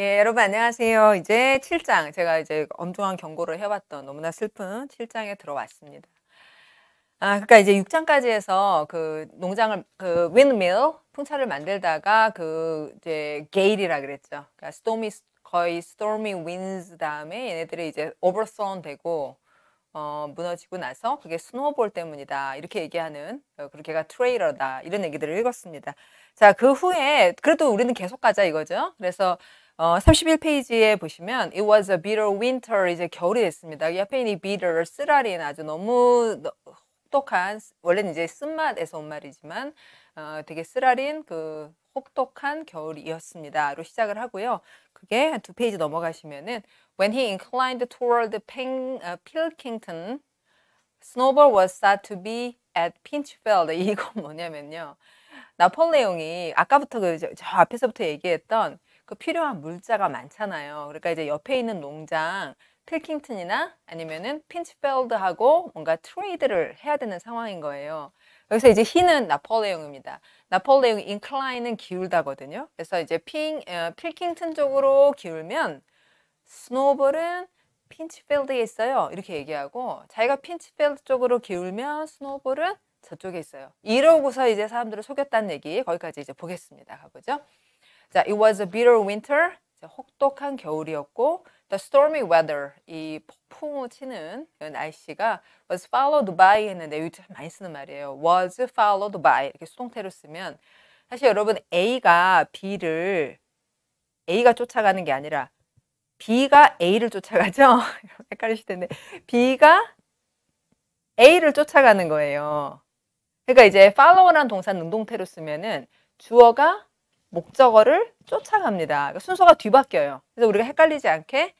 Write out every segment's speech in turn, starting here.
예, 여러분 안녕하세요. 이제 7장 제가 이제 엄중한 경고를 해왔던 너무나 슬픈 7장에 들어왔습니다. 아, 그러니까 이제 6장까지 해서 그 농장을 그 윈밀 풍차를 만들다가 그 이제 게일이라 그랬죠. 그러니까 스토미 거의 스 t o 윈 m 다음에 얘네들이 이제 오버 e r 되고 어, 무너지고 나서 그게 스노우볼 때문이다 이렇게 얘기하는 어, 그렇게가 트레일러다 이런 얘기들을 읽었습니다. 자 그 후에 그래도 우리는 계속 가자 이거죠. 그래서 어, 31페이지에 보시면 It was a bitter winter 이제 겨울이 됐습니다. 옆에 있는 이 bitter 쓰라린 아주 너무 혹독한 원래는 이제 쓴맛에서 온 말이지만 어, 되게 쓰라린 그 혹독한 겨울이었습니다로 시작을 하고요. 그게 한 두 페이지 넘어가시면은 When he inclined toward Peng, uh, Pilkington, Snowball was said to be at Pinchfield. 이건 뭐냐면요. 나폴레옹이 아까부터 그저 앞에서부터 얘기했던 그 필요한 물자가 많잖아요. 그러니까 이제 옆에 있는 농장 필킹튼이나 아니면은 핀치펠드하고 뭔가 트레이드를 해야 되는 상황인 거예요. 여기서 이제 히는 나폴레옹입니다. 나폴레옹 인클라인은 기울다거든요. 그래서 이제 핑, 어, 필킹튼 쪽으로 기울면 스노볼은 핀치필드에 있어요. 이렇게 얘기하고 자기가 핀치필드 쪽으로 기울면 스노볼은 저쪽에 있어요. 이러고서 이제 사람들을 속였다는 얘기 거기까지 이제 보겠습니다. 가보죠. 자, it was a bitter winter. 자, 혹독한 겨울이었고 the stormy weather 이 폭풍우 치는 날씨가 was followed by 했는데 요즘 많이 쓰는 말이에요. was followed by 이렇게 수동태로 쓰면 사실 여러분 A가 B를 A가 쫓아가는 게 아니라 B가 A를 쫓아가죠. 헷갈리실 텐데 B가 A를 쫓아가는 거예요. 그러니까 이제 follow라는 동사 능동태로 쓰면은 주어가 목적어를 쫓아갑니다. 그러니까 순서가 뒤바뀌어요. 그래서 우리가 헷갈리지 않게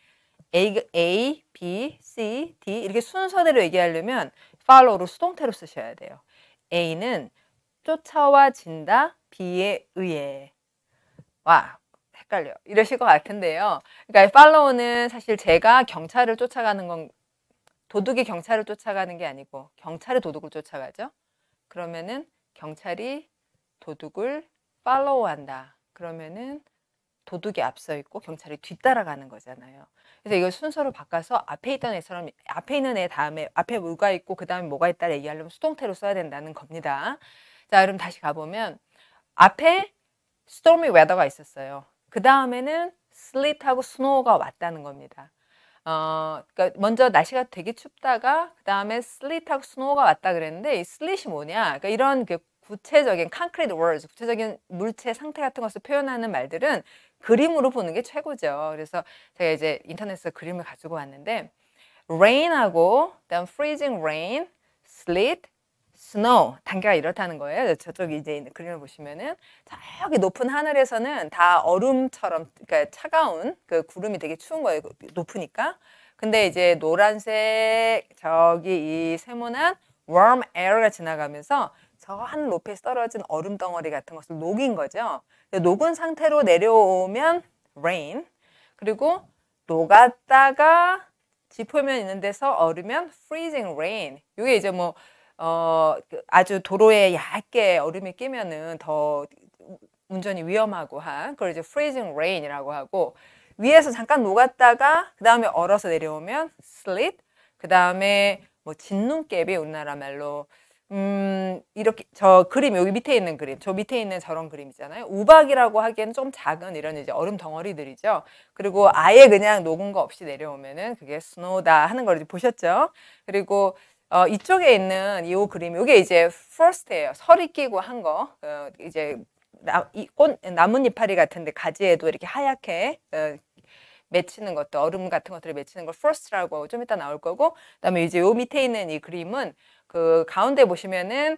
A, A, B, C, D 이렇게 순서대로 얘기하려면 follow를 수동태로 쓰셔야 돼요. A는 쫓아와진다, B에 의해. 와, 헷갈려. 이러실 것 같은데요. 그러니까 follow는 사실 제가 경찰을 쫓아가는 건 도둑이 경찰을 쫓아가는 게 아니고 경찰이 도둑을 쫓아가죠. 그러면은 경찰이 도둑을 팔로우한다. 그러면은 도둑이 앞서 있고 경찰이 뒤따라가는 거잖아요. 그래서 이걸 순서로 바꿔서 앞에 있던 애처럼 앞에 있는 애 다음에 앞에 뭐가 있고 그 다음에 뭐가 있다 얘기하려면 수동태로 써야 된다는 겁니다. 자 그럼 다시 가보면 앞에 stormy weather가 있었어요. 그 다음에는 s l e t 하고 snow가 왔다는 겁니다. 어, 그러니까 먼저 날씨가 되게 춥다가 그 다음에 슬릿하고 스노우가 왔다 그랬는데 이 슬릿이 뭐냐? 그러니까 이런 그 구체적인 concrete words, 구체적인 물체 상태 같은 것을 표현하는 말들은 그림으로 보는 게 최고죠. 그래서 제가 이제 인터넷에서 그림을 가지고 왔는데 rain하고 그다음 freezing rain, sleet, snow 단계가 이렇다는 거예요. 저쪽 이제 있는 그림을 보시면은 저기 높은 하늘에서는 다 얼음처럼 그러니까 차가운 그 구름이 되게 추운 거예요. 그 높으니까. 근데 이제 노란색 저기 이 세모난 warm air가 지나가면서 저한 높이 떨어진 얼음 덩어리 같은 것을 녹인 거죠. 녹은 상태로 내려오면 rain. 그리고 녹았다가 지표면 있는 데서 얼으면 freezing rain. 이게 이제 뭐 어, 그 아주 도로에 얇게 얼음이 끼면은 더 운전이 위험하고 한 그걸 이제 freezing rain이라고 하고 위에서 잠깐 녹았다가 그 다음에 얼어서 내려오면 slit 그 다음에 뭐 진눈깨비 우리나라 말로 음, 이렇게 저 그림 여기 밑에 있는 그림, 저 밑에 있는 저런 그림있잖아요 우박이라고 하기에는좀 작은 이런 이제 얼음 덩어리들이죠. 그리고 아예 그냥 녹은 거 없이 내려오면은 그게 스노우다 하는 걸 이제 보셨죠. 그리고 어, 이쪽에 있는 이 그림, 이게 이제 퍼스트예요 서리 끼고 한 거. 어, 이제 나, 이 꽃, 나뭇잎 파리 같은데 가지에도 이렇게 하얗게 어, 맺히는 것도 얼음 같은 것들을 맺히는 걸퍼스트라고좀 이따 나올 거고, 그다음에 이제 요 밑에 있는 이 그림은 그 가운데 보시면은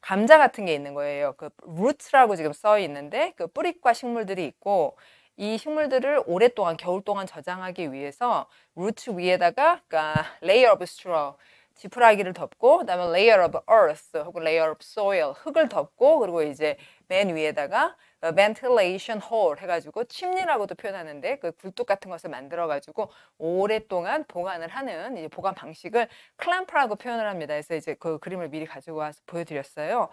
감자 같은 게 있는 거예요. 그 루트라고 지금 써 있는데 그 뿌리과 식물들이 있고 이 식물들을 오랫동안 겨울 동안 저장하기 위해서 루트 위에다가 그러니까 layer of straw 지푸라기를 덮고 그다음에 layer of earth 혹은 layer of soil 흙을 덮고 그리고 이제 맨 위에다가 어, ventilation hole 해가지고 침리라고도 표현하는데 그 굴뚝 같은 것을 만들어가지고 오랫동안 보관을 하는 이제 보관 방식을 클램프라고 표현을 합니다. 그래서 이제 그 그림을 미리 가지고 와서 보여드렸어요.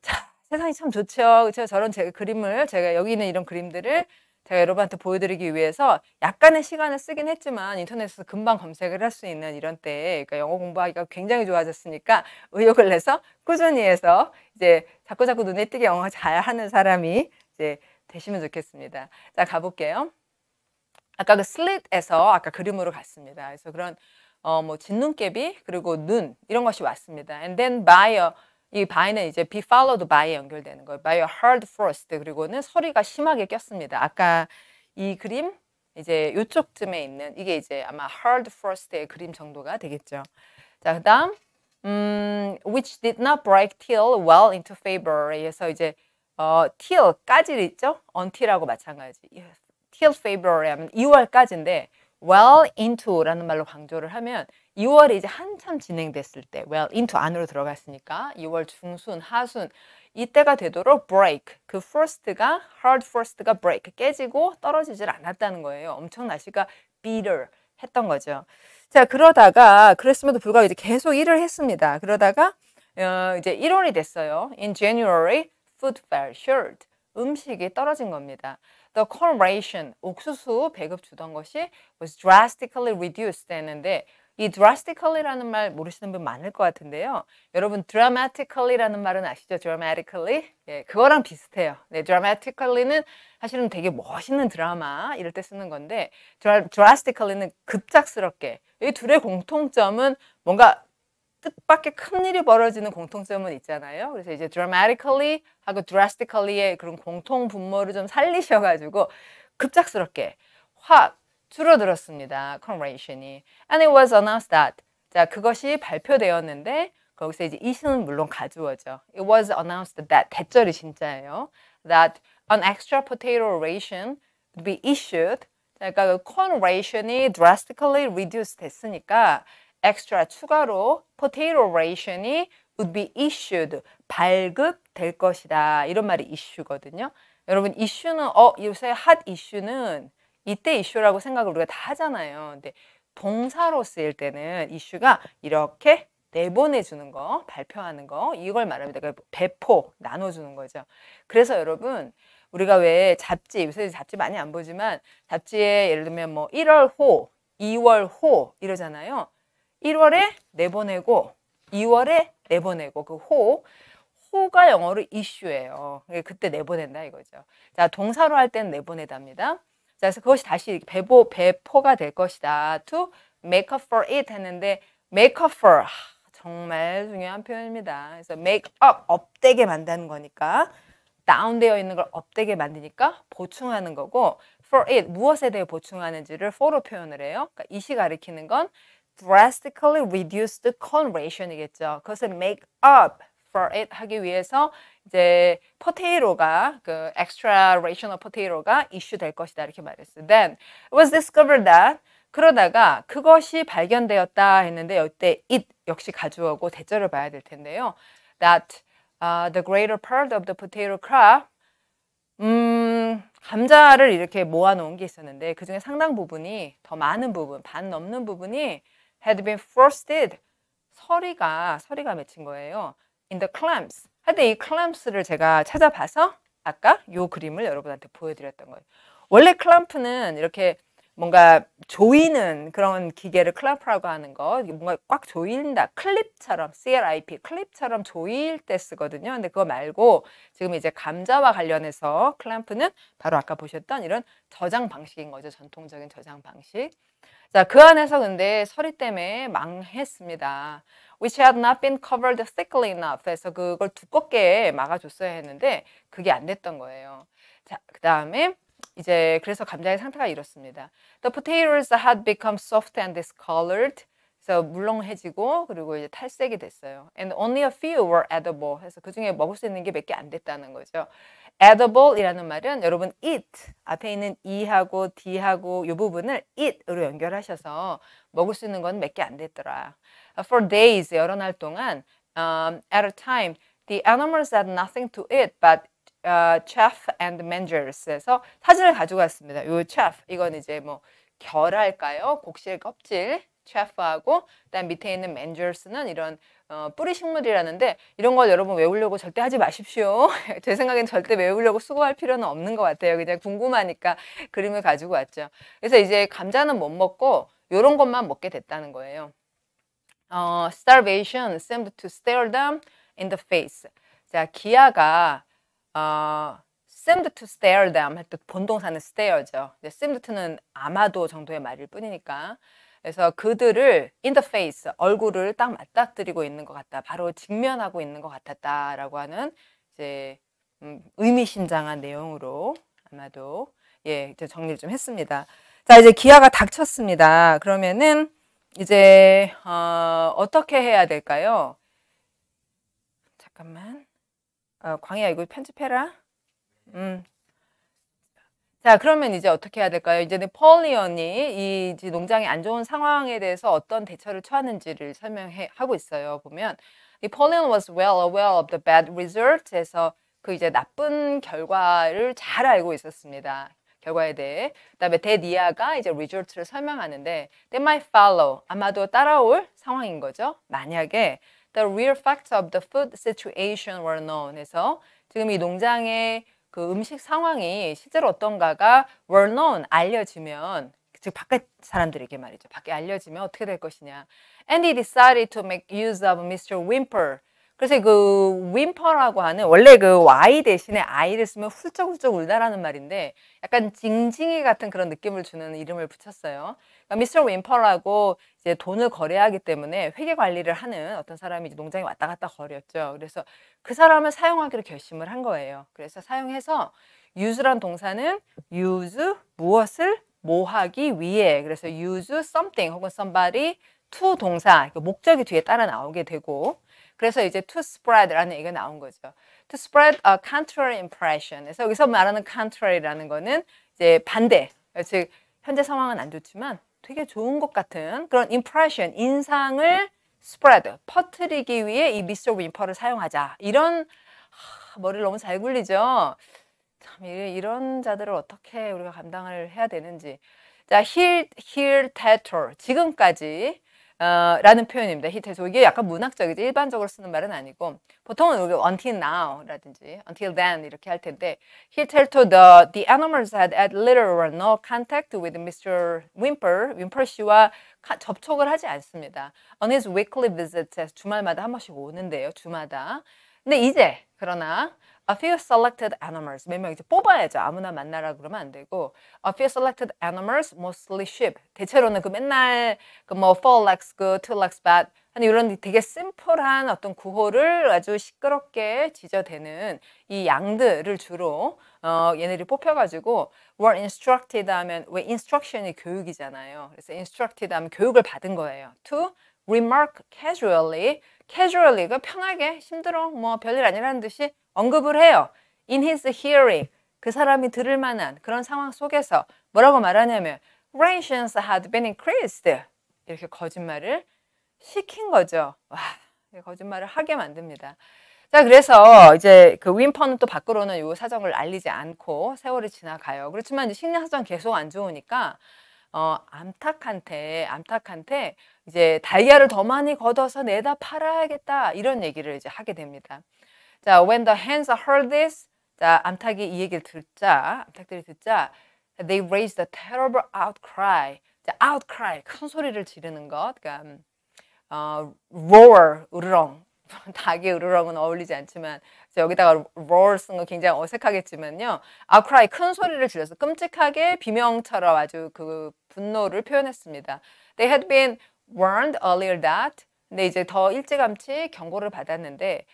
자, 세상이 참 좋죠. 그렇죠? 저런 제 그림을 제가 여기 있는 이런 그림들을 제가 여러분한테 보여드리기 위해서 약간의 시간을 쓰긴 했지만 인터넷에서 금방 검색을 할 수 있는 이런 때에 그러니까 영어 공부하기가 굉장히 좋아졌으니까 의욕을 내서 꾸준히 해서 이제 자꾸자꾸 눈에 띄게 영어 잘하는 사람이 이제 되시면 좋겠습니다. 자 가볼게요. 아까 그 슬릿에서 아까 그림으로 갔습니다. 그래서 그런 어, 뭐 진눈깨비 그리고 눈 이런 것이 왔습니다. And then by a 이 by는 이제 be followed by에 연결되는 거예요. by a hard frost 그리고는 서리가 심하게 꼈습니다. 아까 이 그림 이제 요쪽쯤에 있는 이게 이제 아마 hard frost의 그림 정도가 되겠죠. 자, 그다음 음, which did not break till well into February에서 이제 어, till까지 있죠. until하고 마찬가지. till February 하면 2월까지인데 well into라는 말로 강조를 하면 2월이 이제 한참 진행됐을 때 well into 안으로 들어갔으니까 2월 중순, 하순 이때가 되도록 break 그 first가 hard first가 break 깨지고 떨어지질 않았다는 거예요. 엄청 날씨가 bitter 했던 거죠. 자 그러다가 그랬음에도 불구하고 이제 계속 일을 했습니다. 그러다가 어, 이제 1월이 됐어요. In January, food fell short. 음식이 떨어진 겁니다. the corporation 옥수수 배급 주던 것이 was drastically reduced 되는데 이 drastically라는 말 모르시는 분 많을 것 같은데요. 여러분 dramatically라는 말은 아시죠? dramatically 예, 그거랑 비슷해요. 네, dramatically는 사실은 되게 멋있는 드라마 이럴 때 쓰는 건데 dra, drastically는 급작스럽게 이 둘의 공통점은 뭔가 뜻밖의 큰 일이 벌어지는 공통점은 있잖아요. 그래서 이제 dramatically 하고 drastically의 그런 공통 분모를 좀 살리셔가지고 급작스럽게 확 줄어들었습니다. congratulation이. And it was announced that. 자, 그것이 발표되었는데 거기서 이제 이신은 물론 가져오죠. It was announced that 대절이 진짜예요. That an extra potato ration would be issued. 그러니까 corn ration이 drastically reduced 됐으니까 extra 추가로 potato ration이 would be issued 발급될 것이다 이런 말이 이슈거든요 여러분 이슈는어 요새 hot i s 는 이때 이슈라고 생각을 우리가 다 하잖아요. 근데 동사로 쓰일 때는 이슈가 이렇게 내보내주는 거, 발표하는 거 이걸 말합니다. 그러니까 배포, 나눠주는 거죠. 그래서 여러분 우리가 왜 잡지, 요새 잡지 많이 안 보지만 잡지에 예를 들면 뭐 1월 호, 2월 호 이러잖아요. 1월에 내보내고 2월에 내보내고 그 호, 호가 영어로 이슈예요. 그때 내보낸다 이거죠. 자, 동사로 할 때는 내보내답니다. 자, 그래서 그것이 다시 배보, 배포가 될 것이다. To make up for it 했는데 make up for 정말 중요한 표현입니다. 그래서 make up, 업되게 만드는 거니까 다운되어 있는 걸 업되게 만드니까 보충하는 거고 for it, 무엇에 대해 보충하는지를 for로 표현을 해요. 그러니까 이시 가리키는 건 drastically reduce the corn ration이겠죠. 그것을 make up for it 하기 위해서 이제 potato가 그 extra ration of potato가 issue 될 것이다 이렇게 말했어 Then it was discovered that 그러다가 그것이 발견되었다 했는데 이때 it 역시 가져오고 대절을 봐야 될 텐데요. That uh, the greater part of the potato crop 음, 감자를 이렇게 모아놓은 게 있었는데 그 중에 상당 부분이 더 많은 부분, 반 넘는 부분이 had been frosted. 서리가 서리가 맺힌 거예요. In the clamps. 하여튼 이 clamps를 제가 찾아봐서 아까 요 그림을 여러분한테 보여드렸던 거예요. 원래 클램프는 이렇게 뭔가 조이는 그런 기계를 클램프라고 하는 거 뭔가 꽉 조인다 클립처럼 CLIP 클립처럼 조일 때 쓰거든요 근데 그거 말고 지금 이제 감자와 관련해서 클램프는 바로 아까 보셨던 이런 저장 방식인 거죠 전통적인 저장 방식 자, 그 안에서 근데 서리 때문에 망했습니다. which had not been covered thickly enough 해서 그걸 두껍게 막아줬어야 했는데 그게 안 됐던 거예요. 자, 그 다음에 이제 그래서 감자의 상태가 이렇습니다. The potatoes had become soft and discolored. 물렁해지고 그리고 이제 탈색이 됐어요. And only a few were edible. 해서 그 중에 먹을 수 있는 게 몇 개 안 됐다는 거죠. edible이라는 말은 여러분 it 앞에 있는 e하고 d하고 이 부분을 it으로 연결하셔서 먹을 수 있는 건 몇 개 안 됐더라. For days 여러 날 동안 um, at a time the animals had nothing to eat but uh, chaff and mangers에서 사진을 가져갔습니다. 요 chaff 이건 이제 뭐 결할까요? 곡식 껍질 chaff하고 그다음 밑에 있는 mangers는 이런 어, 뿌리 식물이라는데 이런 걸 여러분 외우려고 절대 하지 마십시오. 제 생각엔 절대 외우려고 수고할 필요는 없는 것 같아요. 그냥 궁금하니까 그림을 가지고 왔죠. 그래서 이제 감자는 못 먹고 이런 것만 먹게 됐다는 거예요. 어, starvation seemed to stare them in the face. 자, 기아가 어, seemed to stare them 할때 본동사는 stare죠. 이제 seemed to는 아마도 정도의 말일 뿐이니까. 그래서 그들을 인터페이스 얼굴을 딱 맞닥뜨리고 있는 것 같다. 바로 직면하고 있는 것 같았다라고 하는 이제 음, 의미심장한 내용으로 아마도 예 이제 정리를 좀 했습니다. 자 이제 기아가 닥쳤습니다. 그러면은 이제 어, 어떻게 해야 될까요? 잠깐만 어, 광희야 이거 편집해라. 음 자, 그러면 이제 어떻게 해야 될까요? 이제는 펄리언이 이 농장의 안 좋은 상황에 대해서 어떤 대처를 취하는지를 설명해 하고 있어요. 보면 이 펄리언 was well aware of the bad results에서 그 이제 나쁜 결과를 잘 알고 있었습니다. 결과에 대해. 그다음에 데니아가 이제 리 e 트를 설명하는데 they might follow 아마도 따라올 상황인 거죠. 만약에 the real facts of the food situation were known 해서 지금 이 농장의 그 음식 상황이 실제로 어떤가가 well known 알려지면 즉밖깥 사람들에게 말이죠. 밖에 알려지면 어떻게 될 것이냐. And he decided to make use of Mr. Whimper. 그래서 그 윈퍼라고 하는 원래 그 Y 대신에 I를 쓰면 훌쩍훌쩍 울다라는 말인데 약간 징징이 같은 그런 느낌을 주는 이름을 붙였어요. 그니까 미스터 윈퍼라고 이제 돈을 거래하기 때문에 회계 관리를 하는 어떤 사람이 이제 농장에 왔다 갔다 거렸죠. 그래서 그 사람을 사용하기로 결심을 한 거예요. 그래서 사용해서 use란 동사는 use 무엇을 뭐하기 위해 그래서 use something 혹은 somebody to 동사 그 목적이 뒤에 따라 나오게 되고 그래서 이제 to spread라는 얘기가 나온 거죠. to spread a contrary impression. 그래서 여기서 말하는 contrary라는 거는 이제 반대. 즉 현재 상황은 안 좋지만 되게 좋은 것 같은 그런 impression, 인상을 spread, 퍼뜨리기 위해 이 미스터 윈퍼를 사용하자. 이런 하, 머리를 너무 잘 굴리죠. 참 이런 자들을 어떻게 우리가 감당을 해야 되는지. 자, 힐, 힐, 테터. 지금까지 어, 라는 표현입니다. He tells. 이게 약간 문학적이지 일반적으로 쓰는 말은 아니고 보통은 우리 until now라든지 until then 이렇게 할 텐데 He tells to the, the animals had had little or no contact with Mr. Wimper. Wimper 씨와 가, 접촉을 하지 않습니다. On his weekly visits, 주말마다 한 번씩 오는데요. 주마다. 근데 이제 그러나 a few selected animals 몇 명 이제 뽑아야죠. 아무나 만나라 그러면 안 되고 a few selected animals mostly sheep 대체로는 그 맨날 그 뭐 four legs good, two legs bad 하는 이런 되게 심플한 어떤 구호를 아주 시끄럽게 지저대는 이 양들을 주로 어 얘네들이 뽑혀가지고 were instructed 하면 왜 instruction이 교육이잖아요. 그래서 instructed 하면 교육을 받은 거예요. to remark casually casually, 그 편하게, 힘들어, 뭐 별일 아니라는 듯이 언급을 해요. In his hearing, 그 사람이 들을 만한 그런 상황 속에서 뭐라고 말하냐면 Rations had been increased. 이렇게 거짓말을 시킨 거죠. 와, 거짓말을 하게 만듭니다. 자, 그래서 이제 그 윈퍼는 또 밖으로는 요 사정을 알리지 않고 세월이 지나가요. 그렇지만 이제 식량 사정 계속 안 좋으니까 어, 암탉한테, 암탉한테 이제 달걀을 더 많이 걷어서 내다 팔아야겠다 이런 얘기를 이제 하게 됩니다. 자, when the hens heard this, 자 암탉이 이 얘기를 듣자, 암탉들이 듣자, they raised a terrible outcry. 자, outcry 큰 소리를 지르는 것, 그러니까 어, roar 으르렁. 닭의 우르렁은 어울리지 않지만 여기다가 roar 쓴 거 굉장히 어색하겠지만요. outcry 큰 소리를 질러서 끔찍하게 비명처럼 아주 그 분노를 표현했습니다. They had been warned earlier that 근데 이제 더 일찌감치 경고를 받았는데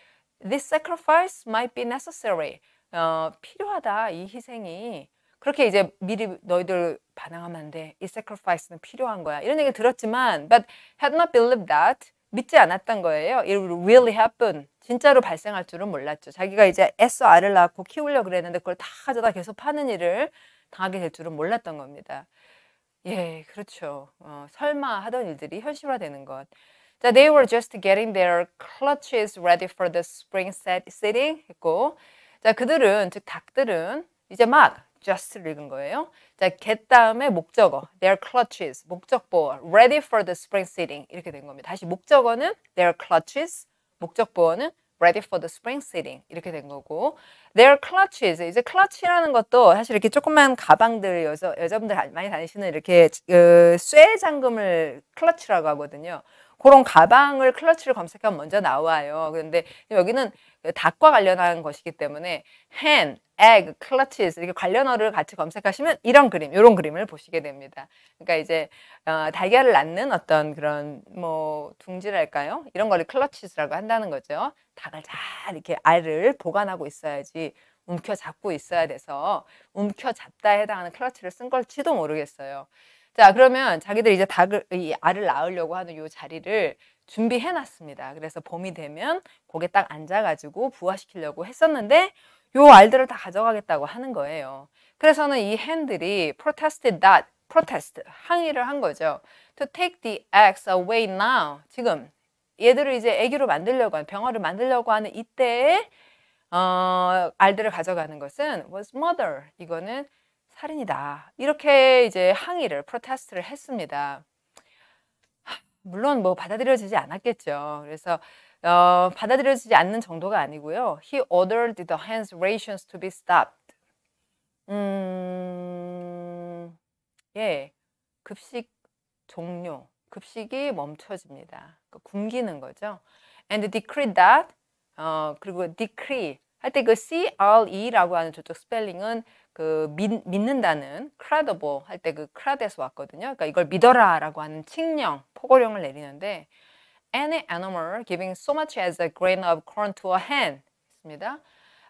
this sacrifice might be necessary 어, 필요하다 이 희생이 그렇게 이제 미리 너희들 반항하면 안 돼. 이 sacrifice는 필요한 거야. 이런 얘기 들었지만 but had not believed that 믿지 않았던 거예요. It really happen. 진짜로 발생할 줄은 몰랐죠. 자기가 이제 애써 알을 낳고 키우려고 그랬는데 그걸 다 가져다 계속 파는 일을 당하게 될 줄은 몰랐던 겁니다. 예, 그렇죠. 어, 설마 하던 일들이 현실화되는 것. 자, they were just getting their clutches ready for the spring set, sitting 했고, 자, 그들은 즉 닭들은 이제 막 just를 읽은 거예요. 자, get 다음에 목적어, their clutches, 목적보어, ready for the spring sitting 이렇게 된 겁니다. 다시 목적어는 their clutches, 목적보어는 ready for the spring seating 이렇게 된 거고 their clutches 이제 clutch라는 것도 사실 이렇게 조그만 가방들 여자 여자분들 많이 다니시는 이렇게 그쇠 잠금을 clutch라고 하거든요. 그런 가방을 클러치를 검색하면 먼저 나와요. 그런데 여기는 그 닭과 관련한 것이기 때문에 hen, egg, clutches 이렇게 관련어를 같이 검색하시면 이런 그림, 이런 그림을 보시게 됩니다. 그러니까 이제 어, 달걀을 낳는 어떤 그런 뭐 둥지랄까요? 이런 거를 clutches라고 한다는 거죠. 닭을 잘 이렇게 알을 보관하고 있어야지 움켜잡고 있어야 돼서 움켜잡다에 해당하는 클러치를 쓴 걸지도 모르겠어요. 자 그러면 자기들 이제 닭을 이 알을 낳으려고 하는 요 자리를 준비해 놨습니다. 그래서 봄이 되면 고개 딱 앉아가지고 부화시키려고 했었는데 요 알들을 다 가져가겠다고 하는 거예요. 그래서는 이 핸들이 protested that, protest, 항의를 한 거죠. to take the eggs away now. 지금 얘들을 이제 애기로 만들려고 하는, 병아를 만들려고 하는 이때에 어, 알들을 가져가는 것은 was murder. 이거는 살인이다. 이렇게 이제 항의를, 프로테스트를 했습니다. 물론 뭐 받아들여지지 않았겠죠. 그래서 어, 받아들여지지 않는 정도가 아니고요. He ordered the hands rations to be stopped. 음, 예, 급식 종료. 급식이 멈춰집니다. 그러니까 굶기는 거죠. And d e c r e e that. 어, 그리고 decree. 할때그 CRE라고 하는 저쪽 스펠링은 그 믿, 믿는다는 credible 할 때 그 cred에서 왔거든요. 그러니까 이걸 믿어라라고 하는 칙령, 포고령을 내리는데 any animal giving so much as a grain of corn to a hen 있습니다.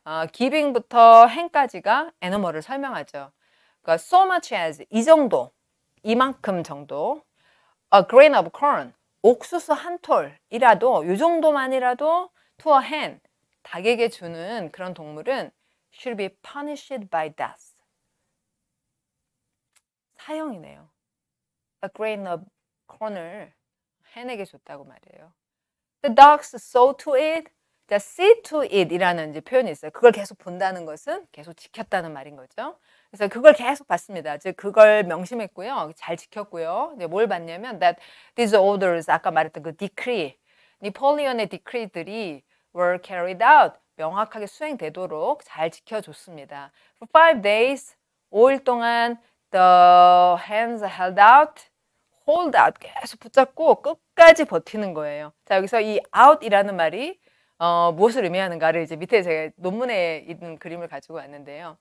어, giving부터 hen까지가 animal을 설명하죠. 그러니까 so much as 이 정도, 이만큼 정도 a grain of corn 옥수수 한 톨이라도 이 정도만이라도 to a hen 닭에게 주는 그런 동물은 should be punished by death. 사형이네요. A grain of corn을 헨에게 줬다고 말이요 The dogs saw to it. 자, see to it이라는 이제 표현이 있어요. 그걸 계속 본다는 것은 계속 지켰다는 말인 거죠. 그래서 그걸 계속 봤습니다. 즉 그걸 명심했고요. 잘 지켰고요. 근데 뭘 봤냐면 that these orders 아까 말했던 그 decree, 니폴리언의 decree들이 were carried out 명확하게 수행되도록 잘 지켜줬습니다. For five days 5일 동안 the hands held out hold out 계속 붙잡고 끝까지 버티는 거예요. 자 여기서 이 out이라는 말이 어, 무엇을 의미하는가를 이제 밑에 제가 논문에 있는 그림을 가지고 왔는데요.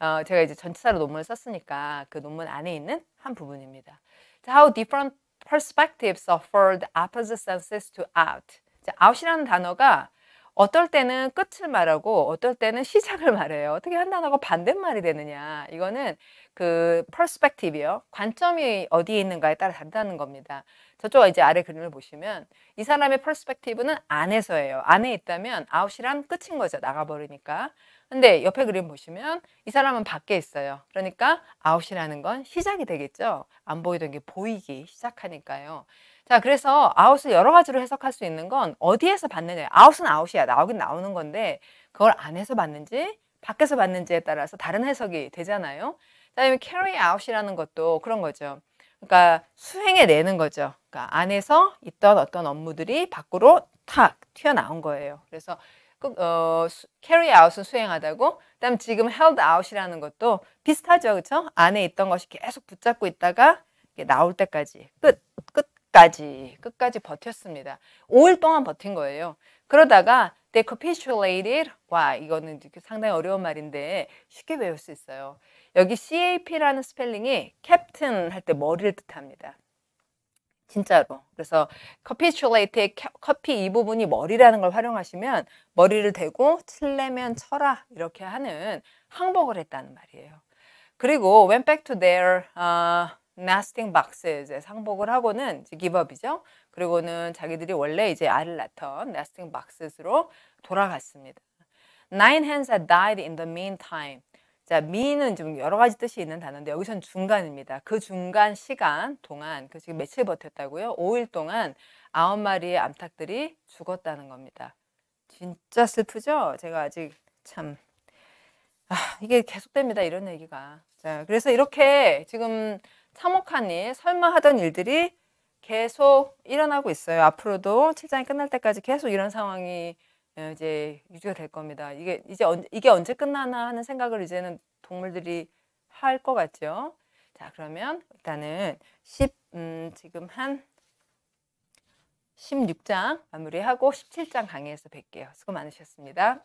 어, 제가 이제 전치사로 논문을 썼으니까 그 논문 안에 있는 한 부분입니다. 자, how different perspectives offered opposite senses to out. 자, out이라는 단어가 어떨 때는 끝을 말하고 어떨 때는 시작을 말해요. 어떻게 한 단어가 반대말이 되느냐. 이거는 그 perspective요. 관점이 어디에 있는가에 따라 다르다는 겁니다. 저쪽 이제 아래 그림을 보시면 이 사람의 perspective는 안에서예요. 안에 있다면 아웃이란 끝인 거죠. 나가버리니까. 근데 옆에 그림 보시면 이 사람은 밖에 있어요. 그러니까 아웃이라는 건 시작이 되겠죠. 안 보이던 게 보이기 시작하니까요. 자, 그래서 아웃을 여러 가지로 해석할 수 있는 건 어디에서 받느냐. 아웃은 아웃이야. 나오긴 나오는 건데 그걸 안에서 받는지 밖에서 받는지에 따라서 다른 해석이 되잖아요. 그다음에 carry out이라는 것도 그런 거죠. 그러니까 수행해 내는 거죠. 그러니까 안에서 있던 어떤 업무들이 밖으로 탁 튀어나온 거예요. 그래서 어, carry out은 수행하다고 그다음 지금 held out이라는 것도 비슷하죠. 그렇죠? 안에 있던 것이 계속 붙잡고 있다가 나올 때까지 끝끝 끝까지 끝까지 버텼습니다. 5일 동안 버틴 거예요. 그러다가 they capitulated. 와 이거는 상당히 어려운 말인데 쉽게 외울 수 있어요. 여기 CAP라는 스펠링이 캡틴 할 때 머리를 뜻합니다. 진짜로. 그래서 capitulate의 커피 이 부분이 머리라는 걸 활용하시면 머리를 대고 칠레면 쳐라 이렇게 하는 항복을 했다는 말이에요. 그리고 went back to their uh, 나스팅 박스에 이제 상복을 하고는 기법이죠. 그리고는 자기들이 원래 이제 알을 낳던 나스팅 박스로 돌아갔습니다. Nine h a n s had died in the meantime. 자, mean은 좀 여러 가지 뜻이 있는 단어인데 여기선 중간입니다. 그 중간 시간 동안 그 지금 며칠 버텼다고요? 5일 동안 아홉 마리의 암탉들이 죽었다는 겁니다. 진짜 슬프죠? 제가 아직 참 아, 이게 계속됩니다. 이런 얘기가. 자, 그래서 이렇게 지금 참혹한 일, 설마 하던 일들이 계속 일어나고 있어요. 앞으로도 7장이 끝날 때까지 계속 이런 상황이 어, 이제 유지가 될 겁니다. 이게 이제 언, 이게 언제 끝나나 하는 생각을 이제는 동물들이 할 것 같죠. 자, 그러면 일단은 10 음, 지금 한 16장 마무리하고 17장 강의에서 뵐게요. 수고 많으셨습니다.